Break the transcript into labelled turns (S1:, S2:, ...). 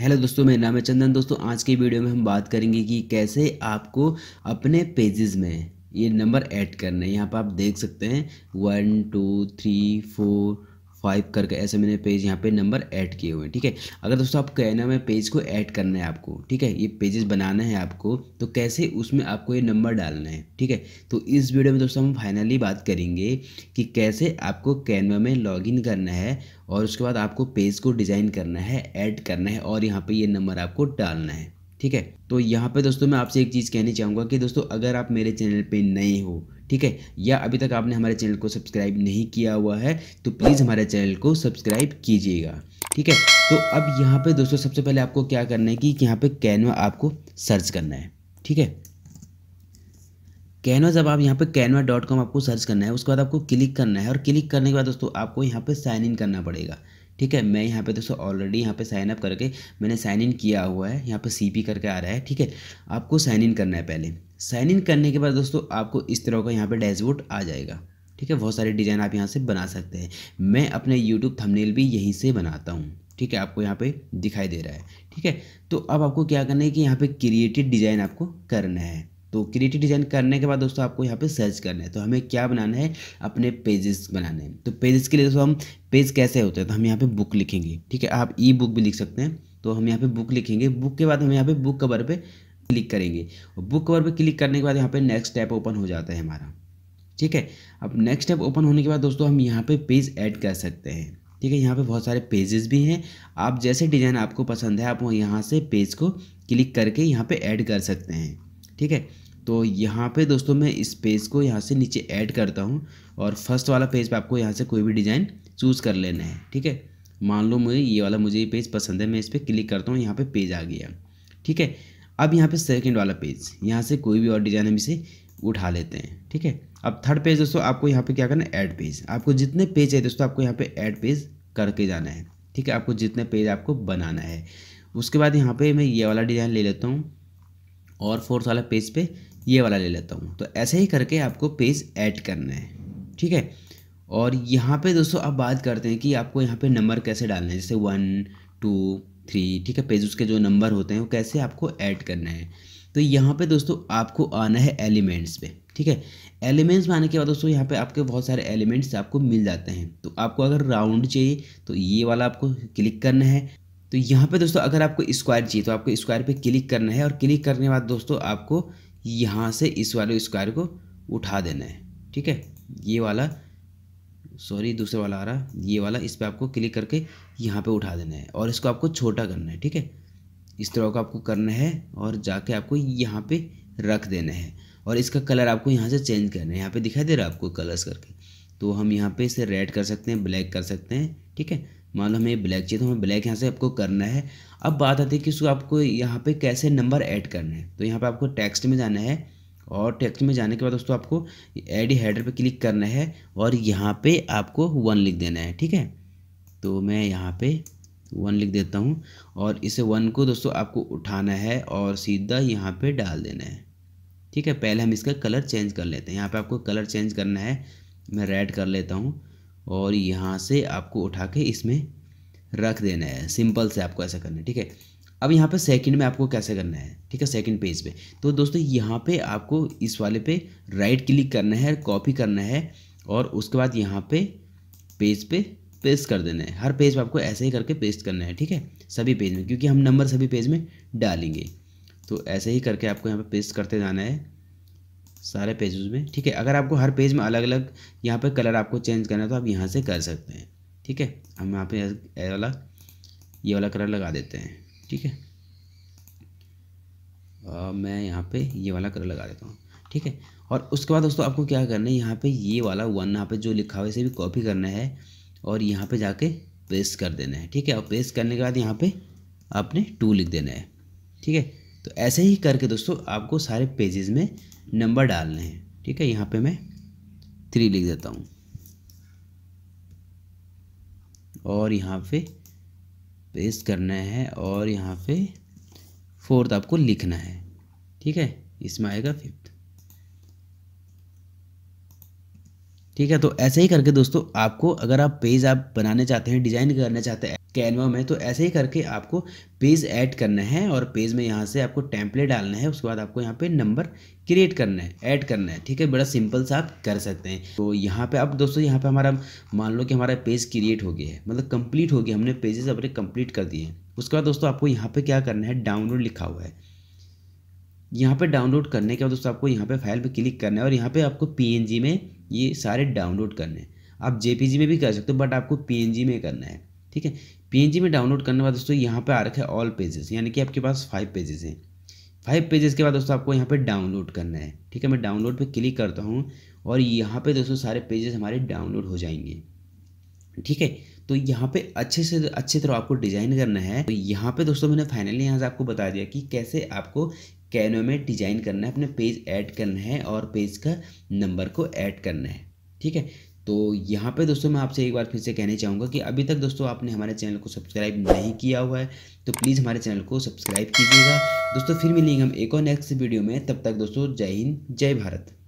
S1: hello दोस्तों मेरा नाम है चंदन दोस्तों आज की वीडियो में हम बात करेंगे कि कैसे आपको अपने पेजेस में ये नंबर ऐड करना है यहाँ पर आप देख सकते हैं one two three four five करके ऐसे मैंने पेज यहाँ पे नंबर ऐड किए हुए हैं ठीक है अगर दोस्तों आप कहना में पेज को ऐड करना है आपको ठीक है ये पेजेस बनाना है आपको तो कैसे उसमें आपको ये नंबर डालना है ठीक है तो इस वीडियो में दोस्तों हम फाइनली बात करेंगे कि कैसे आपको कैनवा में लॉगिन करना है और उसके बाद आपको पेज को डिज़ाइन करना है ऐड करना है और यहाँ पर ये नंबर आपको डालना है ठीक है तो यहाँ पर दोस्तों मैं आपसे एक चीज़ कहनी चाहूँगा कि दोस्तों अगर आप मेरे चैनल पर नए हो ठीक है या अभी तक आपने हमारे चैनल को सब्सक्राइब नहीं किया हुआ है तो प्लीज़ हमारे चैनल को सब्सक्राइब कीजिएगा ठीक है तो अब यहाँ पे दोस्तों सबसे पहले आपको क्या करना है कि यहाँ पे कैनवा आपको सर्च करना है ठीक है कैनवा जब आप यहाँ पे कैनवा डॉट कॉम आपको सर्च करना है उसके बाद आपको क्लिक करना है और क्लिक करने के बाद दोस्तों आपको यहाँ पे साइन इन करना पड़ेगा ठीक है मैं यहाँ पे दोस्तों ऑलरेडी यहाँ पे साइन अप करके मैंने साइन इन किया हुआ है यहाँ पर सी करके आ रहा है ठीक है आपको साइन इन करना है पहले साइन इन करने के बाद दोस्तों आपको इस तरह का यहाँ पे डैशबोर्ड आ जाएगा ठीक है बहुत सारे डिज़ाइन आप यहाँ से बना सकते हैं मैं अपने यूट्यूब थंबनेल भी यहीं से बनाता हूँ ठीक है आपको यहाँ पे दिखाई दे रहा है ठीक है तो अब आपको क्या करना है कि यहाँ पे क्रिएटिव डिज़ाइन आपको करना है तो क्रिएटिव डिज़ाइन करने के बाद दोस्तों आपको यहाँ पे सर्च करना है तो हमें क्या बनाना है अपने पेजेस बनाने हैं तो पेजेस के लिए दोस्तों हम पेज कैसे होते हैं तो हम यहाँ पे बुक लिखेंगे ठीक है आप ई बुक भी लिख सकते हैं तो हम यहाँ पे बुक लिखेंगे बुक के बाद हम यहाँ पे बुक कवर पे क्लिक करेंगे और बुक कवर पर क्लिक करने के बाद यहाँ पे नेक्स्ट टैप ओपन हो जाता है हमारा ठीक है अब नेक्स्ट टैप ओपन होने के बाद दोस्तों हम यहाँ पे पेज ऐड कर सकते हैं ठीक है यहाँ पे बहुत सारे पेजेस भी हैं आप जैसे डिज़ाइन आपको पसंद है आप यहाँ से पेज को क्लिक करके यहाँ पे ऐड कर सकते हैं ठीक है तो यहाँ पे दोस्तों मैं इस पेज को यहाँ से नीचे ऐड करता हूँ और फर्स्ट वाला पेज पे आपको यहाँ से कोई भी डिज़ाइन चूज़ कर लेना है ठीक है मान लो मुझे ये वाला मुझे ये पेज पसंद है मैं इस पर क्लिक करता हूँ यहाँ पर पे पेज आ गया ठीक है अब यहाँ पे सेकंड वाला पेज यहाँ से कोई भी और डिज़ाइन हम इसे उठा लेते हैं ठीक है अब थर्ड पेज दोस्तों आपको यहाँ पे क्या करना है ऐड पेज आपको जितने पेज है दोस्तों आपको यहाँ पे ऐड पेज करके जाना है ठीक है आपको जितने पेज आपको बनाना है उसके बाद यहाँ पर मैं ये वाला डिज़ाइन ले लेता हूँ और फोर्थ वाला पेज पे ये वाला ले लेता हूँ तो ऐसे ही करके आपको पेज ऐड करना है ठीक है और यहाँ पे दोस्तों अब बात करते हैं कि आपको यहाँ पे नंबर कैसे डालना है जैसे वन टू थ्री ठीक है पेजेस के जो नंबर होते हैं वो कैसे आपको ऐड करना है तो यहाँ पे दोस्तों आपको आना है एलिमेंट्स पे ठीक है एलिमेंट्स में आने के बाद दोस्तों यहाँ पे आपके बहुत सारे एलिमेंट्स आपको मिल जाते हैं तो आपको अगर राउंड चाहिए तो ये वाला आपको क्लिक करना है तो यहाँ पे दोस्तों अगर आपको स्क्वायर चाहिए तो आपको स्क्वायर पे क्लिक करना है और क्लिक करने के बाद दोस्तों आपको यहाँ से इस वाले स्क्वायर को उठा देना है ठीक है ये वाला सॉरी दूसरा वाला आ रहा ये वाला इस पर आपको क्लिक करके यहाँ पे उठा देना है और इसको आपको छोटा करना है ठीक है इस तरह का आपको करना है और जाके आपको यहाँ पे रख देना है और इसका कलर आपको यहाँ से चेंज करना है यहाँ पे दिखाई दे रहा है आपको कलर्स करके तो हम यहाँ पे इसे रेड कर सकते हैं ब्लैक कर सकते हैं ठीक है मान लो हमें ब्लैक चाहिए तो हमें ब्लैक यहाँ से आपको करना है अब बात आती है कि उसको आपको यहाँ पर कैसे नंबर ऐड करना है तो यहाँ पर आपको टेक्स्ट में जाना है और टेक्स्ट में जाने के बाद दोस्तों आपको एड हेडर पे क्लिक करना है और यहाँ पे आपको वन लिख देना है ठीक है तो मैं यहाँ पे वन लिख देता हूँ और इस वन को दोस्तों आपको उठाना है और सीधा यहाँ पे डाल देना है ठीक है पहले हम इसका कलर चेंज कर लेते हैं यहाँ पे आपको कलर चेंज करना है मैं रेड कर लेता हूँ और यहाँ से आपको उठा के इसमें रख देना है सिंपल से आपको ऐसा करना है ठीक है अब यहाँ पे सेकंड में आपको कैसे करना है ठीक है सेकंड पेज पे तो दोस्तों यहाँ पे आपको इस वाले पे राइट क्लिक करना है कॉपी करना है और उसके बाद यहाँ पे पेज पे पेस्ट कर देना है हर पेज पे आपको ऐसे ही करके पेस्ट करना है ठीक है सभी पेज में क्योंकि हम नंबर सभी पेज में डालेंगे तो ऐसे ही करके आपको यहाँ पे पेस्ट करते जाना है सारे पेजेस में ठीक है अगर आपको हर पेज में अलग अलग यहाँ पर कलर आपको चेंज करना है तो आप यहाँ से कर सकते हैं ठीक है हम यहाँ पर वाला ये वाला कलर लगा देते हैं ठीक है आ, मैं यहाँ पे ये वाला कलर लगा देता हूँ ठीक है और उसके बाद दोस्तों आपको क्या करना है यहाँ पे ये वाला वन यहाँ पे जो लिखा हुआ है इसे भी कॉपी करना है और यहाँ पे जाके पेस्ट कर देना है ठीक है और पेस्ट करने के बाद यहाँ पे आपने टू लिख देना है ठीक है तो ऐसे ही करके दोस्तों आपको सारे पेजेस में नंबर डालने हैं ठीक है यहाँ पर मैं थ्री लिख देता हूँ और यहाँ पे पेस्ट करना है और यहाँ पे फोर्थ आपको लिखना है ठीक है इसमें आएगा फिफ्थ ठीक है तो ऐसे ही करके दोस्तों आपको अगर आप पेज आप बनाने चाहते हैं डिज़ाइन करना चाहते हैं कैनवा में तो ऐसे ही करके आपको पेज ऐड करना है और पेज में यहाँ से आपको टेम्पलेट डालना है उसके बाद आपको यहाँ पे नंबर क्रिएट करना है ऐड करना है ठीक है बड़ा सिंपल सा आप कर सकते हैं तो यहाँ पे आप दोस्तों यहाँ पे हमारा मान लो कि हमारा पेज क्रिएट हो गया है मतलब कंप्लीट हो गया हमने पेजेस अपने कंप्लीट कर दिए हैं उसके बाद दोस्तों आपको यहाँ पे क्या करना है डाउनलोड लिखा हुआ है यहाँ पे डाउनलोड करने के बाद दोस्तों आपको यहाँ पे फाइल पे क्लिक करना है और यहाँ पे आपको पीएनजी में ये सारे डाउनलोड करने हैं आप जेपीजी में भी कर सकते हो बट आपको पीएनजी में करना है ठीक है पीएनजी में डाउनलोड करने के बाद दोस्तों यहाँ पे आ रखा है ऑल पेजेस यानी कि आपके पास फाइव पेजेस हैं फाइव पेजेस के बाद दोस्तों आपको यहाँ पर डाउनलोड करना है ठीक है मैं डाउनलोड पर क्लिक करता हूँ और यहाँ पर दोस्तों सारे पेजेस हमारे डाउनलोड हो जाएंगे ठीक है तो यहाँ पे अच्छे से अच्छे तरह आपको डिज़ाइन करना है तो यहाँ पे दोस्तों मैंने फाइनली यहाँ से आपको बता दिया कि कैसे आपको कैनो में डिजाइन करना है अपने पेज ऐड करना है और पेज का नंबर को ऐड करना है ठीक है तो यहाँ पे दोस्तों मैं आपसे एक बार फिर से कहना चाहूँगा कि अभी तक दोस्तों आपने हमारे चैनल को सब्सक्राइब नहीं किया हुआ है तो प्लीज़ हमारे चैनल को सब्सक्राइब कीजिएगा दोस्तों फिर मिलेंगे हम एक और नेक्स्ट वीडियो में तब तक दोस्तों जय हिंद जय भारत